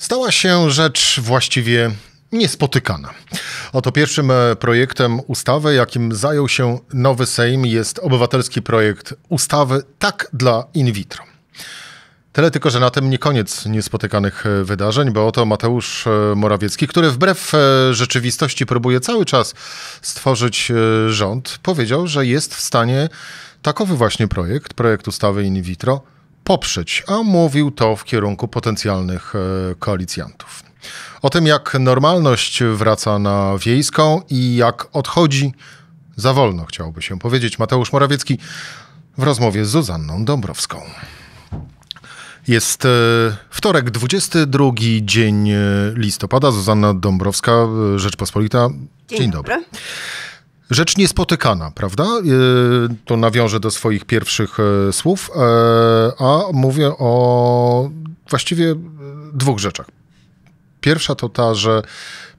stała się rzecz właściwie niespotykana. Oto pierwszym e, projektem ustawy, jakim zajął się nowy Sejm, jest obywatelski projekt ustawy Tak dla in vitro. Tyle tylko, że na tym nie koniec niespotykanych e, wydarzeń, bo oto Mateusz e, Morawiecki, który wbrew rzeczywistości próbuje cały czas stworzyć rząd, powiedział, że jest w stanie takowy właśnie projekt, projekt ustawy in vitro, poprzeć, a mówił to w kierunku potencjalnych e, koalicjantów. O tym, jak normalność wraca na wiejską i jak odchodzi za wolno, chciałoby się powiedzieć, Mateusz Morawiecki w rozmowie z Zuzanną Dąbrowską. Jest e, wtorek, 22 dzień e, listopada. Zuzanna Dąbrowska, Rzeczpospolita. Dzień, Dzień dobry. dobry. Rzecz niespotykana, prawda? Y, to nawiążę do swoich pierwszych e, słów, e, a mówię o właściwie e, dwóch rzeczach. Pierwsza to ta, że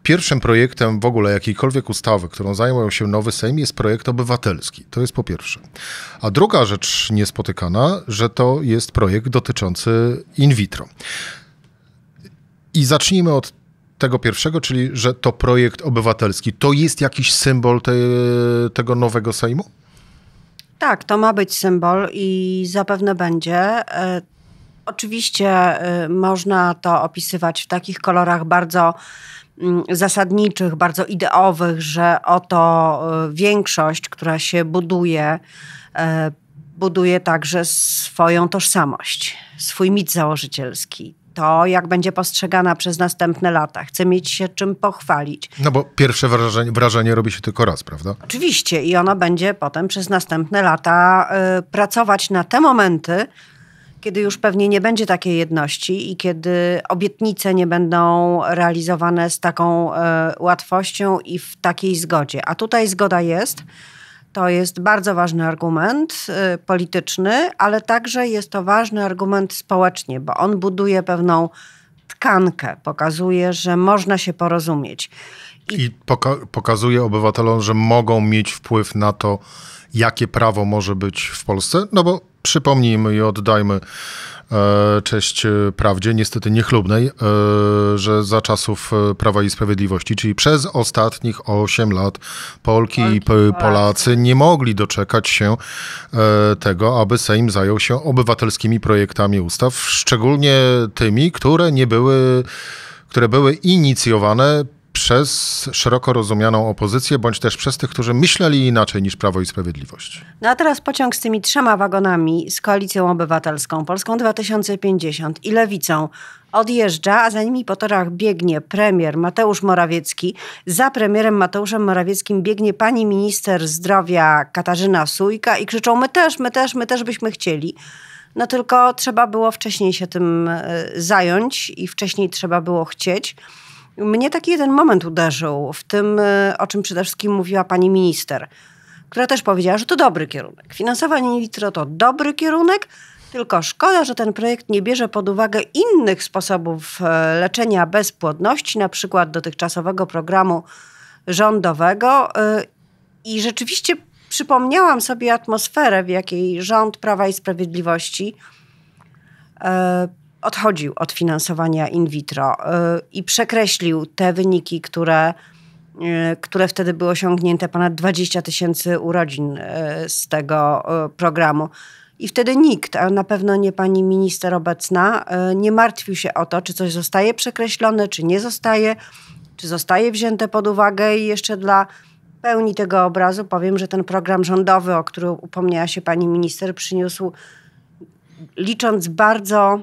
pierwszym projektem w ogóle jakiejkolwiek ustawy, którą zajmował się nowy Sejm, jest projekt obywatelski. To jest po pierwsze. A druga rzecz niespotykana, że to jest projekt dotyczący in vitro. I zacznijmy od tego pierwszego, czyli że to projekt obywatelski, to jest jakiś symbol te, tego nowego Sejmu? Tak, to ma być symbol i zapewne będzie. E, oczywiście e, można to opisywać w takich kolorach bardzo mm, zasadniczych, bardzo ideowych, że oto e, większość, która się buduje, buduje także swoją tożsamość, swój mit założycielski to, jak będzie postrzegana przez następne lata. Chcę mieć się czym pochwalić. No bo pierwsze wrażenie, wrażenie robi się tylko raz, prawda? Oczywiście i ono będzie potem przez następne lata y, pracować na te momenty, kiedy już pewnie nie będzie takiej jedności i kiedy obietnice nie będą realizowane z taką y, łatwością i w takiej zgodzie. A tutaj zgoda jest. To jest bardzo ważny argument y, polityczny, ale także jest to ważny argument społecznie, bo on buduje pewną tkankę, pokazuje, że można się porozumieć. I, I poka pokazuje obywatelom, że mogą mieć wpływ na to, jakie prawo może być w Polsce, no bo przypomnijmy i oddajmy e, cześć e, prawdzie, niestety niechlubnej, e, że za czasów Prawa i Sprawiedliwości, czyli przez ostatnich 8 lat Polki i Polacy nie mogli doczekać się tego, aby Sejm zajął się obywatelskimi projektami ustaw, szczególnie tymi, które nie były, które były inicjowane przez szeroko rozumianą opozycję, bądź też przez tych, którzy myśleli inaczej niż Prawo i Sprawiedliwość. No a teraz pociąg z tymi trzema wagonami, z Koalicją Obywatelską, Polską 2050 i Lewicą odjeżdża, a za nimi po torach biegnie premier Mateusz Morawiecki. Za premierem Mateuszem Morawieckim biegnie pani minister zdrowia Katarzyna Sujka i krzyczą my też, my też, my też byśmy chcieli. No tylko trzeba było wcześniej się tym e, zająć i wcześniej trzeba było chcieć. Mnie taki jeden moment uderzył w tym, e, o czym przede wszystkim mówiła pani minister, która też powiedziała, że to dobry kierunek. Finansowanie in vitro to dobry kierunek, tylko szkoda, że ten projekt nie bierze pod uwagę innych sposobów e, leczenia bezpłodności, na przykład dotychczasowego programu rządowego. E, I rzeczywiście przypomniałam sobie atmosferę, w jakiej rząd Prawa i Sprawiedliwości odchodził od finansowania in vitro y, i przekreślił te wyniki, które, y, które wtedy były osiągnięte, ponad 20 tysięcy urodzin y, z tego programu. I wtedy nikt, a na pewno nie pani minister obecna, nie martwił się o to, czy coś zostaje przekreślone, czy nie zostaje, czy zostaje wzięte pod uwagę i jeszcze dla pełni tego obrazu powiem, że ten program rządowy, o którym upomniała się pani minister, przyniósł licząc bardzo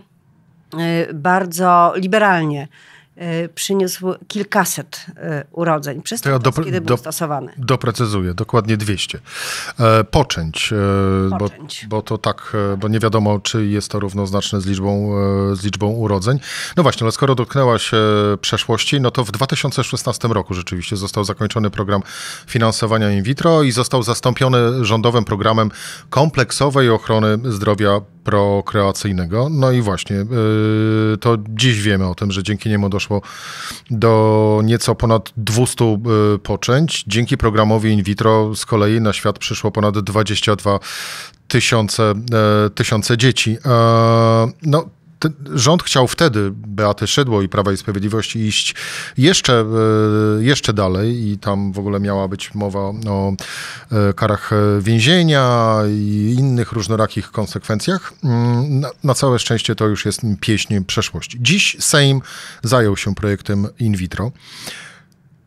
Y, bardzo liberalnie E, przyniósł kilkaset e, urodzeń przez to, ja czas, kiedy był stosowany. Doprecyzuję, dokładnie 200. E, poczęć, poczęć. Bo, bo, to tak, bo nie wiadomo, czy jest to równoznaczne z liczbą, z liczbą urodzeń. No właśnie, ale skoro dotknęłaś przeszłości, no to w 2016 roku rzeczywiście został zakończony program finansowania in vitro i został zastąpiony rządowym programem kompleksowej ochrony zdrowia prokreacyjnego. No i właśnie, to dziś wiemy o tym, że dzięki niemu doszło doszło do nieco ponad 200 y, poczęć. Dzięki programowi in vitro z kolei na świat przyszło ponad 22 tysiące, e, tysiące dzieci. E, no, rząd chciał wtedy Beaty Szydło i Prawa i Sprawiedliwości iść jeszcze, e, jeszcze dalej i tam w ogóle miała być mowa o e, karach więzienia i innych różnorakich konsekwencjach. Mm, na, na całe szczęście to już jest pieśń przeszłości. Dziś Sejm zajął się projektem in vitro.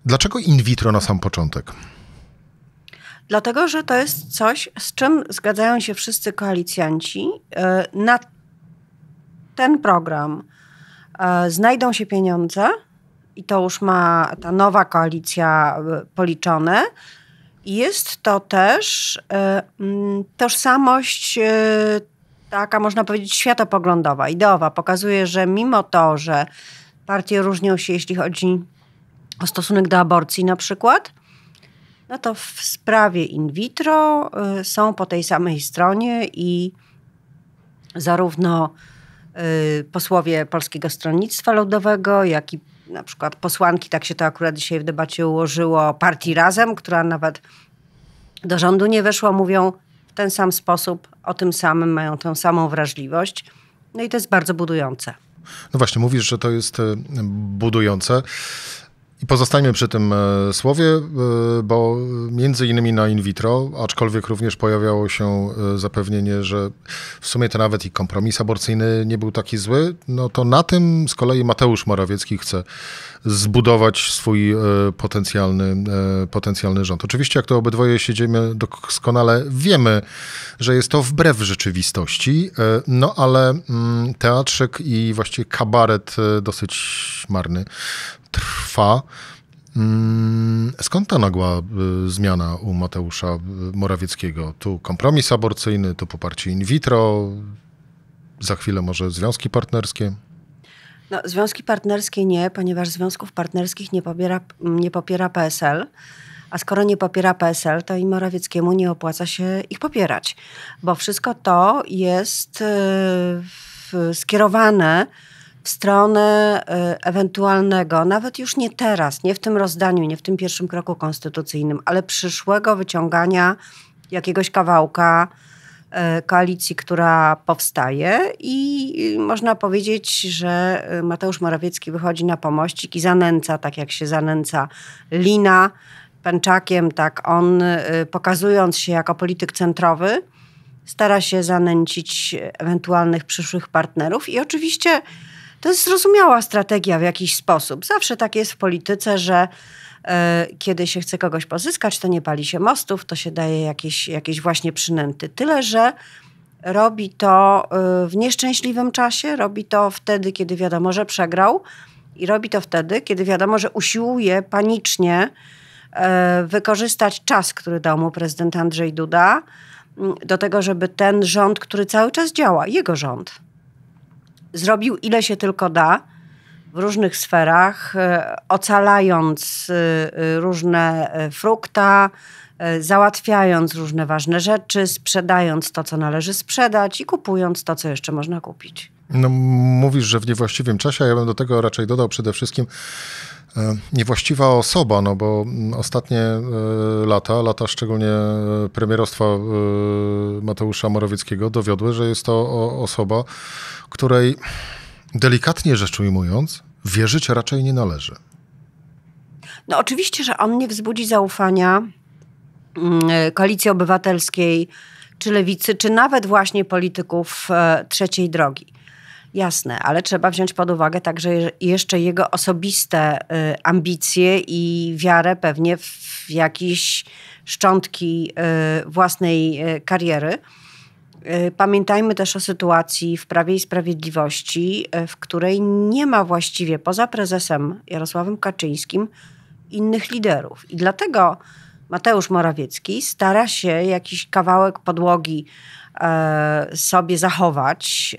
Dlaczego in vitro na sam początek? Dlatego, że to jest coś, z czym zgadzają się wszyscy koalicjanci. E, na ten program e, znajdą się pieniądze i to już ma ta nowa koalicja e, policzone. Jest to też e, mm, tożsamość taka, można powiedzieć, światopoglądowa, ideowa. Pokazuje, że mimo to, że partie różnią się, jeśli chodzi o stosunek do aborcji na przykład, no to w sprawie in vitro są po tej samej stronie i zarówno Y, posłowie Polskiego Stronnictwa Ludowego, jak i na przykład posłanki, tak się to akurat dzisiaj w debacie ułożyło, partii Razem, która nawet do rządu nie weszła, mówią w ten sam sposób, o tym samym, mają tę samą wrażliwość. No i to jest bardzo budujące. No właśnie, mówisz, że to jest y, budujące. I pozostańmy przy tym e, słowie, e, bo między innymi na in vitro, aczkolwiek również pojawiało się e, zapewnienie, że w sumie to nawet i kompromis aborcyjny nie był taki zły, no to na tym z kolei Mateusz Morawiecki chce zbudować swój potencjalny, potencjalny rząd. Oczywiście jak to obydwoje siedzimy doskonale wiemy, że jest to wbrew rzeczywistości, no ale mm, teatrzyk i właściwie kabaret dosyć marny trwa. Mm, skąd ta nagła y, zmiana u Mateusza y, Morawieckiego? Tu kompromis aborcyjny, tu poparcie in vitro, za chwilę może związki partnerskie? No, związki partnerskie nie, ponieważ związków partnerskich nie, pobiera, nie popiera PSL. A skoro nie popiera PSL, to i Morawieckiemu nie opłaca się ich popierać, bo wszystko to jest y, skierowane w stronę e, ewentualnego, nawet już nie teraz, nie w tym rozdaniu, nie w tym pierwszym kroku konstytucyjnym, ale przyszłego wyciągania jakiegoś kawałka e, koalicji, która powstaje i można powiedzieć, że e, Mateusz Morawiecki wychodzi na pomościk i zanęca, tak jak się zanęca Lina Pęczakiem, tak on pokazując się jako polityk centrowy, stara się zanęcić ewentualnych przyszłych partnerów i oczywiście to jest zrozumiała strategia w jakiś sposób. Zawsze tak jest w polityce, że e, kiedy się chce kogoś pozyskać, to nie pali się mostów, to się daje jakieś, jakieś właśnie przynęty. Tyle, że robi to e, w nieszczęśliwym czasie, robi to wtedy, kiedy wiadomo, że przegrał i robi to wtedy, kiedy wiadomo, że usiłuje panicznie e, wykorzystać czas, który dał mu prezydent Andrzej Duda do tego, żeby ten rząd, który cały czas działa, jego rząd, zrobił ile się tylko da, w różnych sferach, e, ocalając e, e, różne frukta, załatwiając różne ważne rzeczy, sprzedając to, co należy sprzedać i kupując to, co jeszcze można kupić. No, mówisz, że w niewłaściwym czasie, a ja bym do tego raczej dodał przede wszystkim niewłaściwa osoba, no bo mm, ostatnie lata, lata szczególnie premierostwa Mateusza Morawieckiego dowiodły, że jest to osoba, której Delikatnie rzecz ujmując, wierzyć raczej nie należy. No oczywiście, że on nie wzbudzi zaufania mm, e, koalicji obywatelskiej, czy lewicy, czy nawet właśnie polityków e, trzeciej drogi. Jasne, ale trzeba wziąć pod uwagę także jeszcze jego osobiste e, ambicje i wiarę pewnie w jakieś szczątki własnej kariery. E, pamiętajmy też o sytuacji w Prawie i Sprawiedliwości, e, w której nie ma właściwie poza prezesem Jarosławem Kaczyńskim innych liderów. I dlatego Mateusz Morawiecki stara się jakiś kawałek podłogi e, sobie zachować,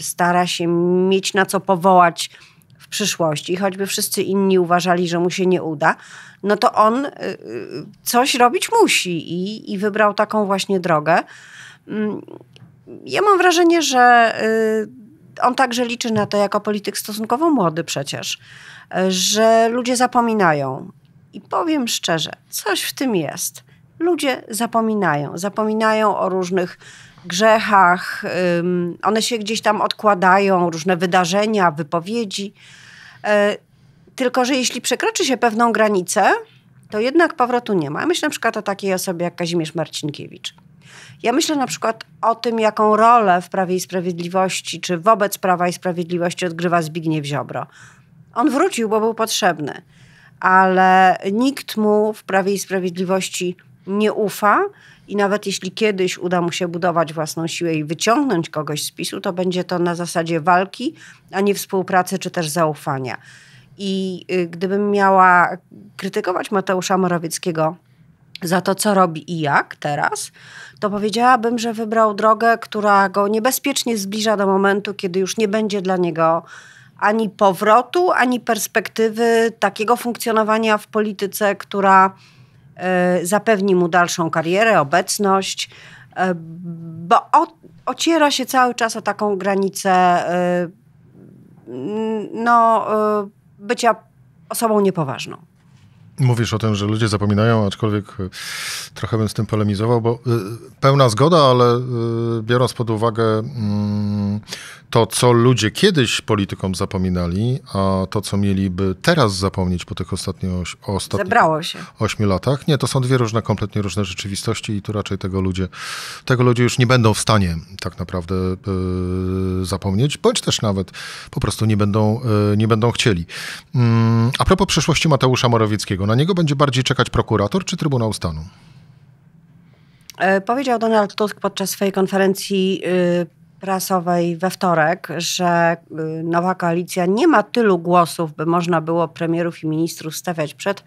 stara się mieć na co powołać w przyszłości, choćby wszyscy inni uważali, że mu się nie uda, no to on coś robić musi i, i wybrał taką właśnie drogę. Mm, ja mam wrażenie, że y, on także liczy na to jako polityk stosunkowo młody przecież, y, że ludzie zapominają. I powiem szczerze, coś w tym jest. Ludzie zapominają. Zapominają o różnych grzechach, one się gdzieś tam odkładają, różne wydarzenia, wypowiedzi. Y, tylko, że jeśli przekroczy się pewną granicę, to jednak powrotu nie ma. Myślę na przykład o takiej osobie jak Kazimierz Marcinkiewicz ja myślę na przykład o tym, jaką rolę w Prawie i Sprawiedliwości, czy wobec Prawa i Sprawiedliwości odgrywa Zbigniew Ziobro. On wrócił, bo był potrzebny, ale nikt mu w Prawie i Sprawiedliwości nie ufa i nawet jeśli kiedyś uda mu się budować własną siłę i wyciągnąć kogoś z PiSu, to będzie to na zasadzie walki, a nie współpracy czy też zaufania. I y, gdybym miała krytykować Mateusza Morawieckiego za to, co robi i jak teraz, to powiedziałabym, że wybrał drogę, która go niebezpiecznie zbliża do momentu, kiedy już nie będzie dla niego ani powrotu, ani perspektywy takiego funkcjonowania w polityce, która e, zapewni mu dalszą karierę, obecność, e, bo ociera się cały czas o taką granicę e, no, bycia osobą niepoważną. Mówisz o tym, że ludzie zapominają, aczkolwiek e, trochę bym z tym polemizował, bo e, pełna zgoda, ale e, biorąc pod uwagę mm, to, co ludzie kiedyś politykom zapominali, a to, co mieliby teraz zapomnieć po tych ostatnich, ostatnich Zebrało się. latach, nie, to są dwie różne, kompletnie różne rzeczywistości i tu raczej tego ludzie, tego ludzie już nie będą w stanie tak naprawdę y, zapomnieć, bądź też nawet po prostu nie będą, y, nie będą chcieli. Mm, a propos przyszłości Mateusza Morawieckiego, na niego będzie bardziej czekać prokurator czy Trybunał Stanu? E, powiedział Donald Tusk podczas swojej konferencji y, prasowej we wtorek, że y, nowa koalicja nie ma tylu głosów, by można było premierów i ministrów stawiać przed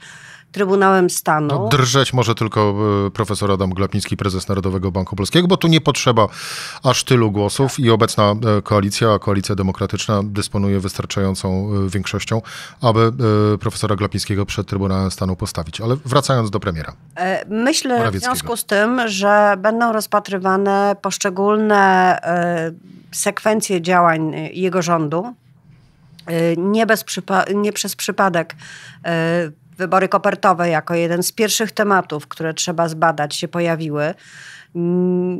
Trybunałem Stanu. No, drżeć może tylko e, profesor Adam Glapiński, prezes Narodowego Banku Polskiego, bo tu nie potrzeba aż tylu głosów i obecna e, koalicja, koalicja demokratyczna dysponuje wystarczającą e, większością, aby profesora Glapińskiego przed Trybunałem Stanu postawić. Ale wracając do premiera. Myślę w związku z tym, że będą rozpatrywane poszczególne sekwencje działań jego rządu. Nie, bez przypa- nie przez przypadek Wybory kopertowe jako jeden z pierwszych tematów, które trzeba zbadać, się pojawiły.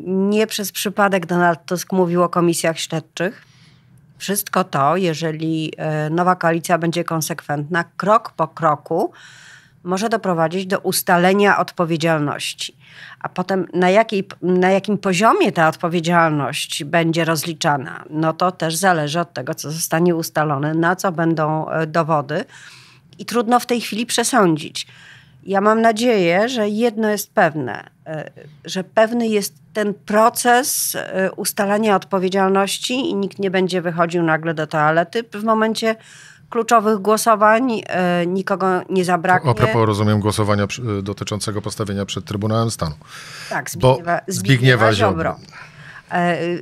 Nie przez przypadek Donald Tusk mówił o komisjach śledczych. Wszystko to, jeżeli e, nowa koalicja będzie konsekwentna, krok po kroku może doprowadzić do ustalenia odpowiedzialności. A potem na, jakiej, na jakim poziomie ta odpowiedzialność będzie rozliczana, no to też zależy od tego, co zostanie ustalone, na co będą e, dowody i trudno w tej chwili przesądzić. Ja mam nadzieję, że jedno jest pewne, e, że pewny jest ten proces e, ustalania odpowiedzialności i nikt nie będzie wychodził nagle do toalety w momencie kluczowych głosowań, e, nikogo nie zabraknie. A propos, rozumiem, głosowania dotyczącego postawienia przed Trybunałem Stanu. Tak, Zbigniewa, Bo Zbigniewa, Zbigniewa Ziobro. Ziobro.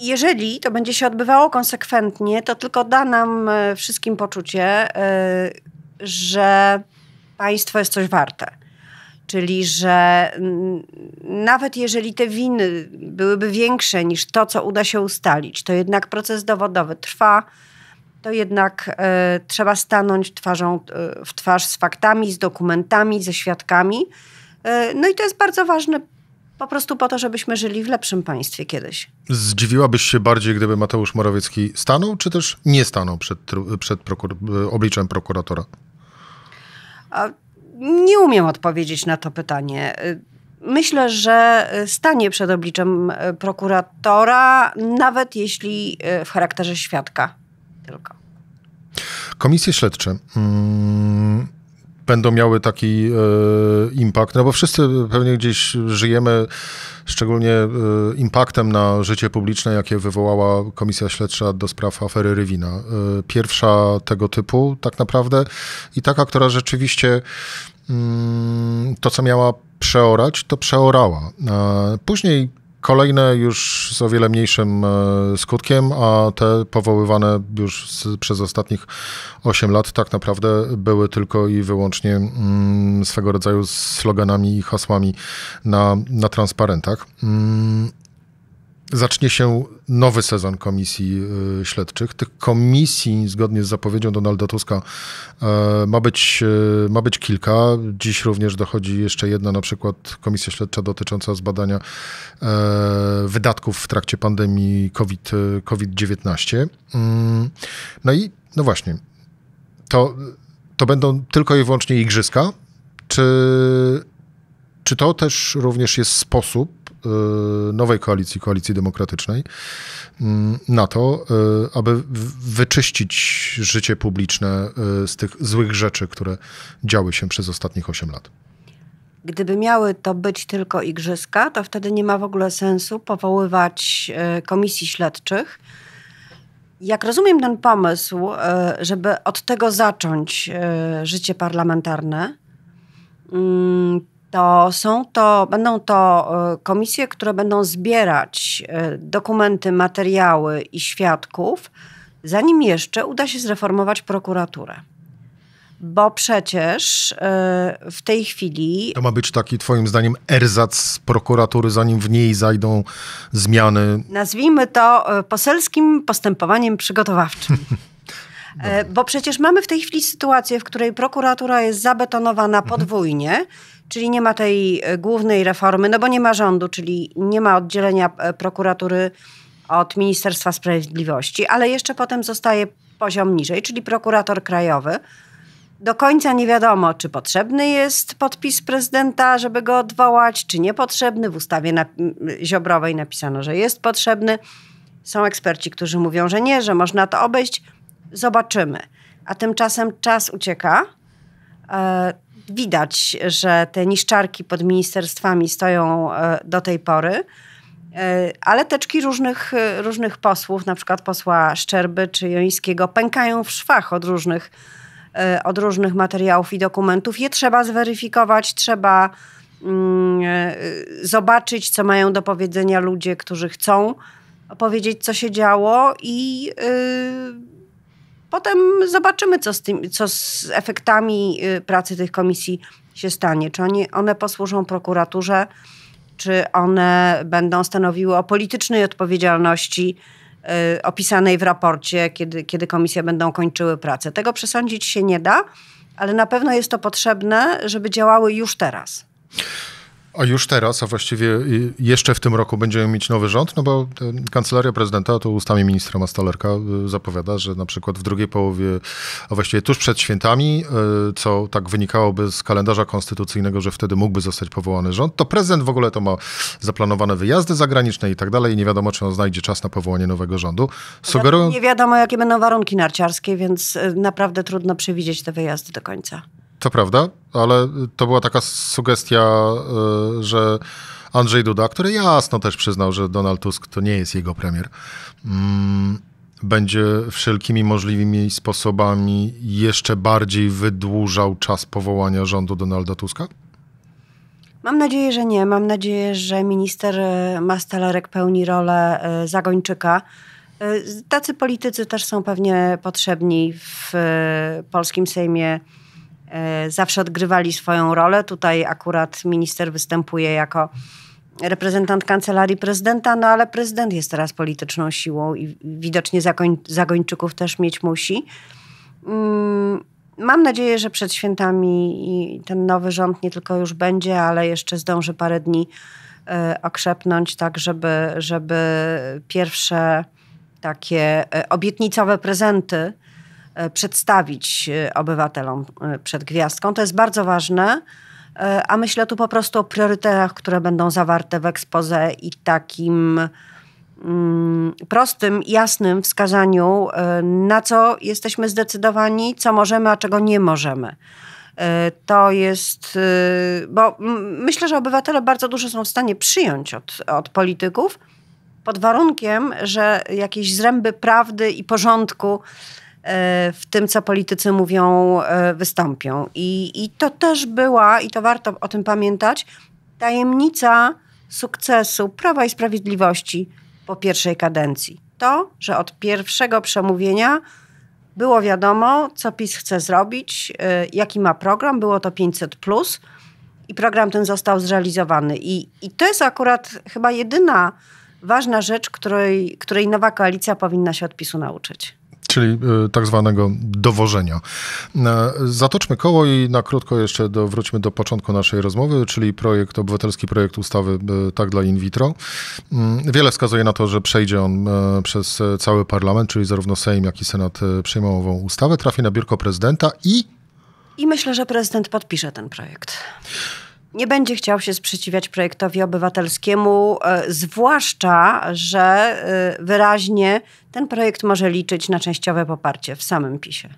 Jeżeli to będzie się odbywało konsekwentnie, to tylko da nam e, wszystkim poczucie, e, że państwo jest coś warte. Czyli, że nawet jeżeli te winy byłyby większe niż to, co uda się ustalić, to jednak proces dowodowy trwa, to jednak e, trzeba stanąć twarzą w twarz z faktami, z dokumentami, ze świadkami. no i to jest bardzo ważne po prostu po to, żebyśmy żyli w lepszym państwie kiedyś. Zdziwiłabyś się bardziej, gdyby Mateusz Morawiecki stanął, czy też nie stanął przed, przed prokur obliczem prokuratora? A nie umiem odpowiedzieć na to pytanie. Y, myślę, że y, stanie przed obliczem y, prokuratora, nawet jeśli w charakterze świadka tylko. Komisje śledcze. Hmm będą miały taki e, impact, no bo wszyscy pewnie gdzieś żyjemy szczególnie e, impaktem na życie publiczne, jakie wywołała Komisja Śledcza do spraw afery Rywina. E, pierwsza tego typu tak naprawdę i taka, która rzeczywiście mm, to, co miała przeorać, to przeorała. E, później Kolejne już z o wiele mniejszym e, skutkiem, a te powoływane już z, przez ostatnich 8 lat tak naprawdę były tylko i wyłącznie mm, swego rodzaju sloganami i hasłami na, na transparentach. Mm, zacznie się nowy sezon komisji y, śledczych. Tych komisji, zgodnie z zapowiedzią Donalda Tuska, e, ma być, e, ma być kilka. Dziś również dochodzi jeszcze jedna, na przykład komisja śledcza dotycząca zbadania e, wydatków w trakcie pandemii COVID, COVID-19. Mm, no i no właśnie, to, to będą tylko i wyłącznie igrzyska, czy, czy to też również jest sposób, Y, nowej koalicji, koalicji demokratycznej, mm, na to, y, aby wyczyścić życie publiczne y, z tych złych rzeczy, które działy się przez ostatnich 8 lat. Gdyby miały to być tylko igrzyska, to wtedy nie ma w ogóle sensu powoływać komisji śledczych. Jak rozumiem ten pomysł, żeby od tego zacząć życie parlamentarne, mm, to są to, będą to e, komisje, które będą zbierać e, dokumenty, materiały i świadków, zanim jeszcze uda się zreformować prokuraturę. Bo przecież e, w tej chwili. To ma być taki, Twoim zdaniem, erzac prokuratury, zanim w niej zajdą zmiany. Nazwijmy to poselskim postępowaniem przygotowawczym. Bo przecież mamy w tej chwili sytuację, w której prokuratura jest zabetonowana mhm. podwójnie Czyli nie ma tej e, głównej reformy, no bo nie ma rządu, czyli nie ma oddzielenia e, prokuratury od Ministerstwa Sprawiedliwości, ale jeszcze potem zostaje poziom niżej, czyli prokurator krajowy. Do końca nie wiadomo, czy potrzebny jest podpis prezydenta, żeby go odwołać, czy niepotrzebny. W ustawie na, Ziobrowej napisano, że jest potrzebny. Są eksperci, którzy mówią, że nie, że można to obejść. Zobaczymy. A tymczasem czas ucieka. E, widać, że te niszczarki pod ministerstwami stoją e, do tej pory. E, ale teczki różnych, e, różnych posłów, na przykład posła Szczerby czy Jońskiego, pękają w szwach od różnych, od różnych materiałów i dokumentów. Je trzeba zweryfikować, trzeba mm, zobaczyć, co mają do powiedzenia ludzie, którzy chcą opowiedzieć, co się działo i Potem zobaczymy, co z, tym, co z efektami y, pracy tych komisji się stanie. Czy oni, one posłużą prokuraturze, czy one będą stanowiły o politycznej odpowiedzialności y, opisanej w raporcie, kiedy, kiedy komisje będą kończyły pracę. Tego przesądzić się nie da, ale na pewno jest to potrzebne, żeby działały już teraz. A już teraz, a właściwie jeszcze w tym roku będziemy mieć nowy rząd, no bo e, kancelaria prezydenta, to ustami ministra Mastalerka e, zapowiada, że na przykład w drugiej połowie, a właściwie tuż przed świętami, e, co tak wynikałoby z kalendarza konstytucyjnego, że wtedy mógłby zostać powołany rząd, to prezydent w ogóle to ma zaplanowane wyjazdy zagraniczne i tak dalej i nie wiadomo, czy on znajdzie czas na powołanie nowego rządu. Sugerują... Nie wiadomo, jakie będą warunki narciarskie, więc naprawdę trudno przewidzieć te wyjazdy do końca. To prawda ale to była taka sugestia, y, że Andrzej Duda, który jasno też przyznał, że Donald Tusk to nie jest jego premier, mm, będzie wszelkimi możliwymi sposobami jeszcze bardziej wydłużał czas powołania rządu Donalda Tuska? Mam nadzieję, że nie. Mam nadzieję, że minister y, Mastelarek pełni rolę y, zagończyka. Tacy politycy też są pewnie potrzebni w polskim Sejmie E, zawsze odgrywali swoją rolę. Tutaj akurat minister występuje jako reprezentant kancelarii prezydenta, no ale prezydent jest teraz polityczną siłą i widocznie zagoń, zagończyków też mieć musi. Mm, mam nadzieję, że przed świętami ten nowy rząd nie tylko już będzie, ale jeszcze zdąży parę dni e, okrzepnąć, tak żeby, żeby pierwsze takie e, obietnicowe prezenty E, przedstawić e, obywatelom e, przed gwiazdką. To jest bardzo ważne. A myślę tu po prostu o priorytetach, które będą zawarte w ekspoze i takim mm, prostym, jasnym wskazaniu, na co jesteśmy zdecydowani, co możemy, a czego nie możemy. To jest, bo myślę, że obywatele bardzo dużo są w stanie przyjąć od, od polityków, pod warunkiem, że jakieś zręby prawdy i porządku E, w tym, co politycy mówią, e, wystąpią. I, I to też była, i to warto o tym pamiętać, tajemnica sukcesu Prawa i Sprawiedliwości po pierwszej kadencji. To, że od pierwszego przemówienia było wiadomo, co PiS chce zrobić, e, jaki ma program, było to 500. Plus, I program ten został zrealizowany. I, I to jest akurat chyba jedyna ważna rzecz, której, której nowa koalicja powinna się od PiSu nauczyć czyli e, tak zwanego dowożenia. E, zatoczmy koło i na krótko jeszcze do, wróćmy do początku naszej rozmowy, czyli projekt, obywatelski projekt ustawy e, tak dla in vitro. Mm, wiele wskazuje na to, że przejdzie on przez cały parlament, czyli zarówno Sejm, jak i Senat przyjmą ową ustawę, trafi na biurko prezydenta i... I myślę, że prezydent podpisze ten projekt nie będzie chciał się sprzeciwiać projektowi obywatelskiemu, e, zwłaszcza, że e, wyraźnie ten projekt może liczyć na częściowe poparcie w samym PiSie.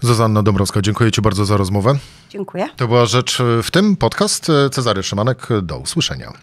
Zuzanna Dąbrowska, dziękuję Ci bardzo za rozmowę. Dziękuję. To była rzecz e, w tym podcast. Cezary Szymanek, do usłyszenia.